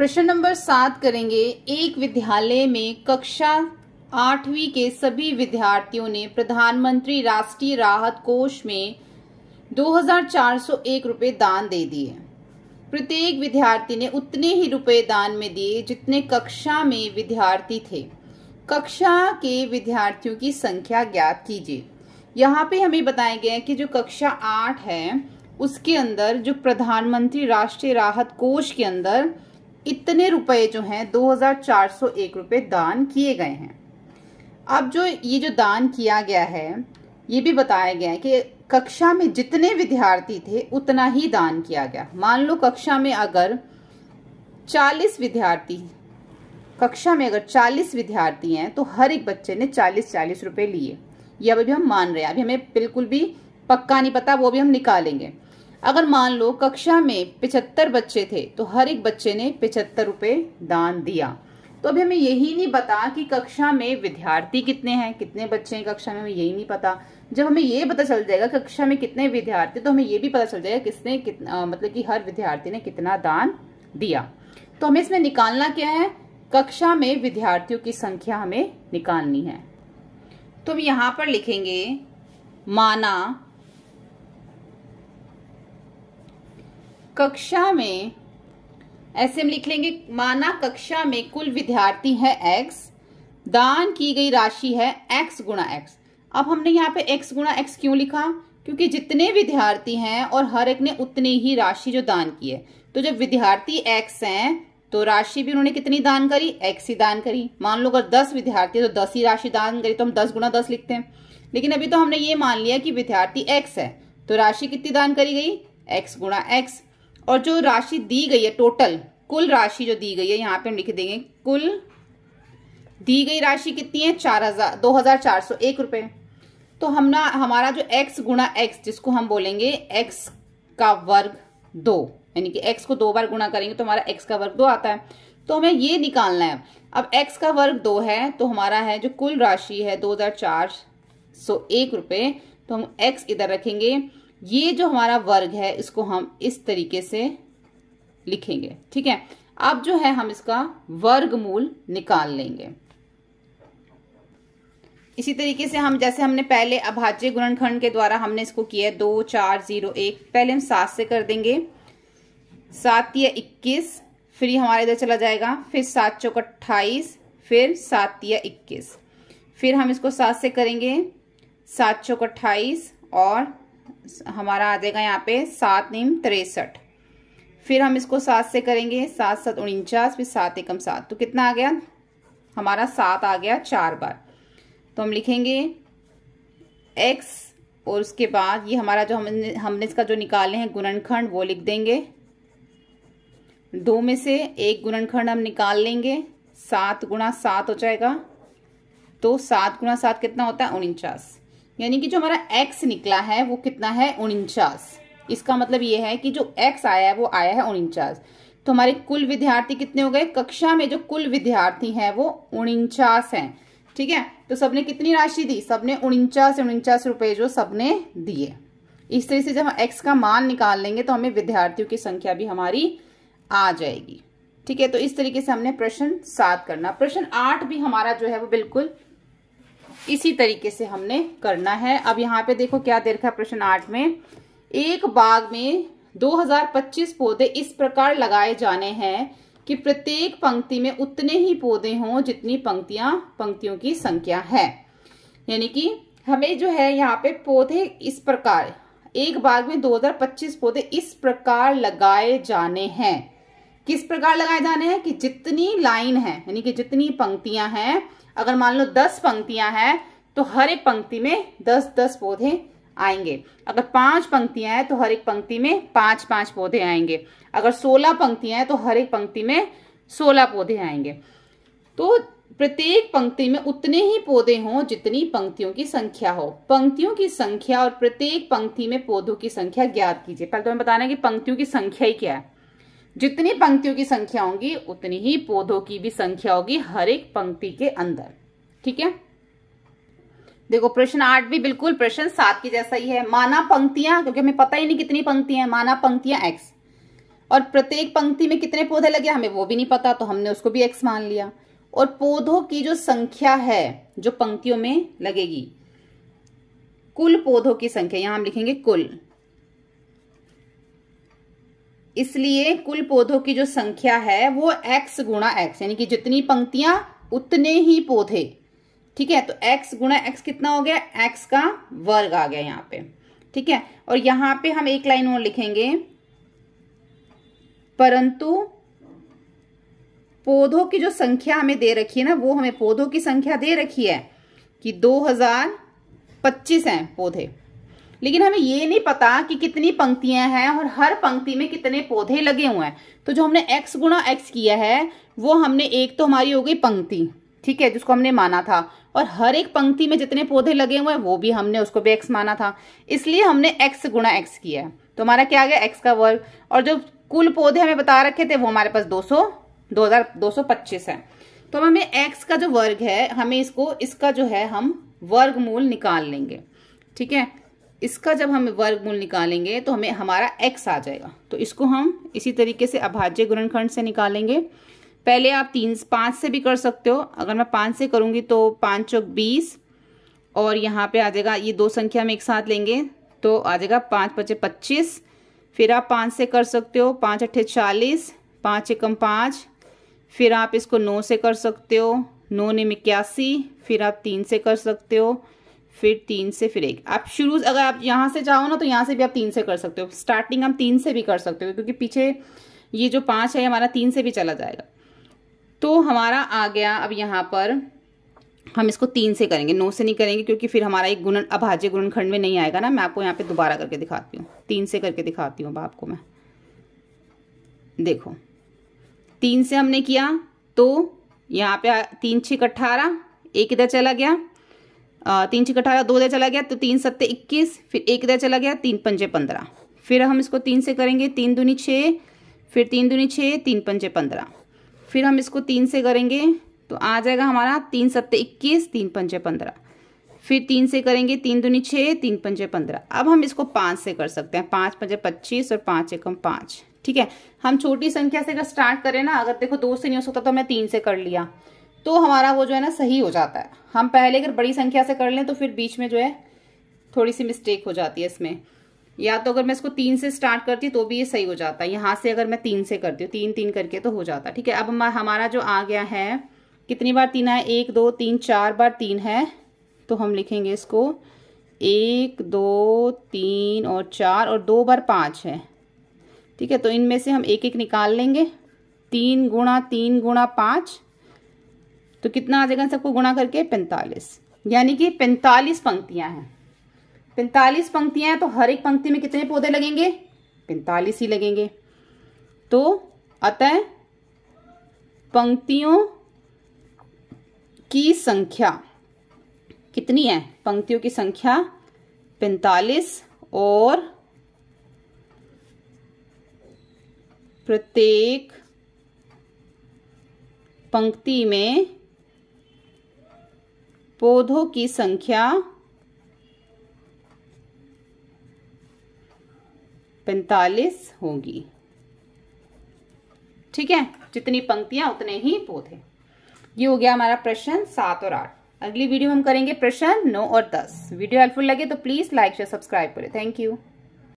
प्रश्न नंबर सात करेंगे एक विद्यालय में कक्षा आठवीं के सभी विद्यार्थियों ने प्रधानमंत्री राष्ट्रीय राहत कोष में 2401 रुपए दान दे दिए प्रत्येक विद्यार्थी ने उतने ही रुपए दान में दिए जितने कक्षा में विद्यार्थी थे कक्षा के विद्यार्थियों की संख्या ज्ञात कीजिए यहाँ पे हमें बताया गया है कि जो कक्षा आठ है उसके अंदर जो प्रधानमंत्री राष्ट्रीय राहत कोष के अंदर इतने रुपए जो हैं 2401 रुपए दान किए गए हैं अब जो ये जो दान किया गया है ये भी बताया गया है कि कक्षा में जितने विद्यार्थी थे उतना ही दान किया गया मान लो कक्षा में अगर 40 विद्यार्थी कक्षा में अगर 40 विद्यार्थी हैं तो हर एक बच्चे ने 40 40 रुपए लिए यह अभी हम मान रहे हैं अभी हमें बिल्कुल भी पक्का नहीं पता वो भी हम निकालेंगे अगर मान लो कक्षा में पिछहत्तर बच्चे थे तो हर एक बच्चे ने पिछहत्तर रुपये दान दिया तो अभी हमें यही नहीं पता कि कक्षा में विद्यार्थी कितने हैं कितने बच्चे हैं कक्षा में हमें यही नहीं पता जब हमें ये पता चल जाएगा कक्षा में कितने विद्यार्थी तो हमें ये भी पता चल जाएगा किसने कितना मतलब कि हर विद्यार्थी ने कितना दान दिया तो हमें इसमें निकालना क्या है कक्षा में विद्यार्थियों की संख्या हमें निकालनी है तो हम यहां पर लिखेंगे माना कक्षा में ऐसे हम लिख लेंगे माना कक्षा में कुल विद्यार्थी है एक्स दान की गई राशि है एक्स गुणा एक्स अब हमने यहाँ पे एक्स गुणा एक्स क्यों लिखा क्योंकि जितने विद्यार्थी हैं और हर एक ने उतनी ही राशि जो दान की है तो जब विद्यार्थी एक्स हैं तो राशि भी उन्होंने कितनी दान करी एक्स ही दान करी मान लो अगर दस विद्यार्थी है तो दस ही राशि दान करी तो हम दस गुणा दस लिखते हैं लेकिन अभी तो हमने ये मान लिया कि विद्यार्थी एक्स है तो राशि कितनी दान करी गई एक्स गुणा एक्स और जो राशि दी गई है टोटल कुल राशि जो दी गई है यहाँ पे हम लिख देंगे कुल दी गई राशि कितनी है चार हजार दो हजार चार सौ एक रुपये तो हम ना हमारा जो एक्स गुणा एक्स जिसको हम बोलेंगे एक्स का वर्ग दो यानी कि एक्स को दो बार गुणा करेंगे तो हमारा एक्स का वर्ग दो आता है तो हमें ये निकालना है अब एक्स का वर्ग दो है तो हमारा है जो कुल राशि है दो हजार चार सौ एक रुपये तो हम एक्स इधर रखेंगे ये जो हमारा वर्ग है इसको हम इस तरीके से लिखेंगे ठीक है अब जो है हम इसका वर्गमूल निकाल लेंगे इसी तरीके से हम जैसे हमने पहले अभाज्य गुणनखंड के द्वारा हमने इसको किया दो चार जीरो एक पहले हम सात से कर देंगे सात या इक्कीस फिर ये हमारे इधर चला जाएगा फिर सात चौक अट्ठाईस फिर सात या इक्कीस फिर हम इसको सात से करेंगे सात चौक अट्ठाईस और हमारा आ जाएगा यहाँ पे सात नीम तिरसठ फिर हम इसको सात से करेंगे सात सात उनचास फिर सात एकम सात तो कितना आ गया हमारा सात आ गया चार बार तो हम लिखेंगे एक्स और उसके बाद ये हमारा जो हमने हमने इसका जो निकाले हैं गुणनखंड वो लिख देंगे दो में से एक गुणनखंड हम निकाल लेंगे सात गुणा सात हो जाएगा तो सात गुणा सात कितना होता है उनचास यानी कि जो हमारा एक्स निकला है वो कितना है उनचास इसका मतलब ये है कि जो एक्स आया है वो आया है उनचास तो हमारे कुल विद्यार्थी कितने हो गए कक्षा में जो कुल विद्यार्थी हैं वो उनचास हैं ठीक है तो सबने कितनी राशि दी सबने उनचास उनचास रुपए जो सबने दिए इस तरह से जब हम एक्स का मान निकाल लेंगे तो हमें विद्यार्थियों की संख्या भी हमारी आ जाएगी ठीक है तो इस तरीके से हमने प्रश्न सात करना प्रश्न आठ भी हमारा जो है वो बिल्कुल इसी तरीके से हमने करना है अब यहाँ पे देखो क्या दे रखा है प्रश्न आठ में एक बाग में 2025 पौधे इस प्रकार लगाए जाने हैं कि प्रत्येक पंक्ति में उतने ही पौधे हों जितनी पंक्तियां पंक्तियों की संख्या है यानी कि हमें जो है यहाँ पे पौधे इस प्रकार एक बाग में 2025 पौधे इस प्रकार लगाए जाने हैं किस प्रकार लगाए जाने हैं कि जितनी लाइन है यानी कि जितनी पंक्तियां हैं अगर मान लो दस पंक्तियां हैं तो हर एक पंक्ति में दस दस पौधे आएंगे अगर पांच पंक्तियां हैं तो हर एक पंक्ति में पांच पांच पौधे आएंगे अगर सोलह पंक्तियां हैं तो हर एक पंक्ति में सोलह पौधे आएंगे तो प्रत्येक पंक्ति में उतने ही पौधे हों जितनी पंक्तियों की संख्या हो पंक्तियों की संख्या और प्रत्येक पंक्ति में पौधों की संख्या ज्ञात कीजिए पहले तो मैं बताना कि पंक्तियों की संख्या ही क्या है जितनी पंक्तियों की संख्या होगी उतनी ही पौधों की भी संख्या होगी हर एक पंक्ति के अंदर ठीक है देखो प्रश्न आठ भी बिल्कुल प्रश्न सात की जैसा ही है माना पंक्तियां क्योंकि हमें पता ही नहीं कितनी पंक्तियां हैं माना पंक्तियां एक्स और प्रत्येक पंक्ति में कितने पौधे लगे हमें वो भी नहीं पता तो हमने उसको भी एक्स मान लिया और पौधों की जो संख्या है जो पंक्तियों में लगेगी कुल पौधों की संख्या यहां हम लिखेंगे कुल इसलिए कुल पौधों की जो संख्या है वो एक्स गुणा एक्स यानी कि जितनी पंक्तियां उतने ही पौधे ठीक है तो एक्स गुणा एक्स कितना हो गया एक्स का वर्ग आ गया यहाँ पे ठीक है और यहां पे हम एक लाइन और लिखेंगे परंतु पौधों की जो संख्या हमें दे रखी है ना वो हमें पौधों की संख्या दे रखी है कि दो हजार पच्चीस हैं पौधे लेकिन हमें ये नहीं पता कि कितनी पंक्तियां हैं और हर पंक्ति में कितने पौधे लगे हुए हैं तो जो हमने एक्स गुणा एक्स किया है वो हमने एक तो हमारी हो गई पंक्ति ठीक है जिसको हमने माना था और हर एक पंक्ति में जितने पौधे लगे हुए हैं वो भी हमने उसको भी एक्स माना था इसलिए हमने एक्स गुणा एक्स किया है तो हमारा क्या आ गया एक्स का वर्ग और जो कुल पौधे हमें बता रखे थे वो हमारे पास दो सौ है तो हमें एक्स का जो वर्ग है हमें इसको इसका जो है हम वर्गमूल निकाल लेंगे ठीक है इसका जब हम वर्गमूल निकालेंगे तो हमें हमारा एक्स आ जाएगा तो इसको हम इसी तरीके से अभाज्य गुणनखंड से निकालेंगे पहले आप तीन पाँच से भी कर सकते हो अगर मैं पाँच से करूँगी तो पाँच चौक बीस और यहाँ पे आ जाएगा ये दो संख्या हम एक साथ लेंगे तो आ जाएगा पाँच पचे पच्चीस फिर आप पाँच से कर सकते हो पाँच अट्ठे चालीस पाँच एकम पाँच फिर आप इसको नौ से कर सकते हो नौ ने इक्यासी फिर आप तीन से कर सकते हो फिर तीन से फिर एक आप शुरू अगर आप यहाँ से चाहो ना तो यहाँ से भी आप तीन से कर सकते हो स्टार्टिंग हम तीन से भी कर सकते हो क्योंकि पीछे ये जो पाँच है हमारा तीन से भी चला जाएगा तो हमारा आ गया अब यहाँ पर हम इसको तीन से करेंगे नौ से नहीं करेंगे क्योंकि फिर हमारा एक गुणन अभाज्य गुणनखंड में नहीं आएगा ना मैं आपको यहाँ पे दोबारा करके दिखाती हूँ तीन से करके दिखाती हूँ आपको मैं देखो तीन से हमने किया तो यहाँ पे तीन छः अट्ठारह एक इधर चला गया तीन छिक अठारह दो दे चला गया तो तीन सत्ते इक्कीस फिर एक दे चला गया तीन पंजे पंद्रह फिर हम इसको तीन से करेंगे तीन दूनी छः फिर तीन दूनी छः तीन पंजे पंद्रह फिर हम इसको तीन से करेंगे तो आ जाएगा हमारा तीन सत्ते इक्कीस तीन पंजे पंद्रह फिर तीन से करेंगे तीन दूनी छः तीन पंजे पंद्रह अब हम इसको पाँच से कर सकते हैं पाँच पंजे पच्चीस और पाँच एकम पाँच ठीक है हम छोटी संख्या से अगर स्टार्ट करें ना अगर देखो दो से नहीं हो सकता तो हमने तीन से कर लिया तो हमारा वो जो है ना सही हो जाता है हम पहले अगर बड़ी संख्या से कर लें तो फिर बीच में जो है थोड़ी सी मिस्टेक हो जाती है इसमें या तो अगर मैं इसको तीन से स्टार्ट करती तो भी ये सही हो जाता है यहाँ से अगर मैं तीन से करती हूँ तीन तीन करके तो हो जाता है ठीक है अब हमारा जो आ गया है कितनी बार तीन है एक दो तीन चार बार तीन है तो हम लिखेंगे इसको एक दो तीन और चार और दो बार पाँच है ठीक है तो इनमें से हम एक एक निकाल लेंगे तीन गुणा तीन गुणा पाँच तो कितना आ जाएगा सबको गुणा करके पैंतालीस यानी कि पैंतालीस पंक्तियां हैं पैंतालीस पंक्तियां हैं तो हर एक पंक्ति में कितने पौधे लगेंगे पैंतालीस ही लगेंगे तो अतः पंक्तियों की संख्या कितनी है पंक्तियों की संख्या पैंतालीस और प्रत्येक पंक्ति में पौधों की संख्या पैंतालीस होगी ठीक है जितनी पंक्तियां उतने ही पौधे ये हो गया हमारा प्रश्न सात और आठ अगली वीडियो में हम करेंगे प्रश्न नौ और दस वीडियो हेल्पफुल लगे तो प्लीज लाइक शेयर सब्सक्राइब करें थैंक यू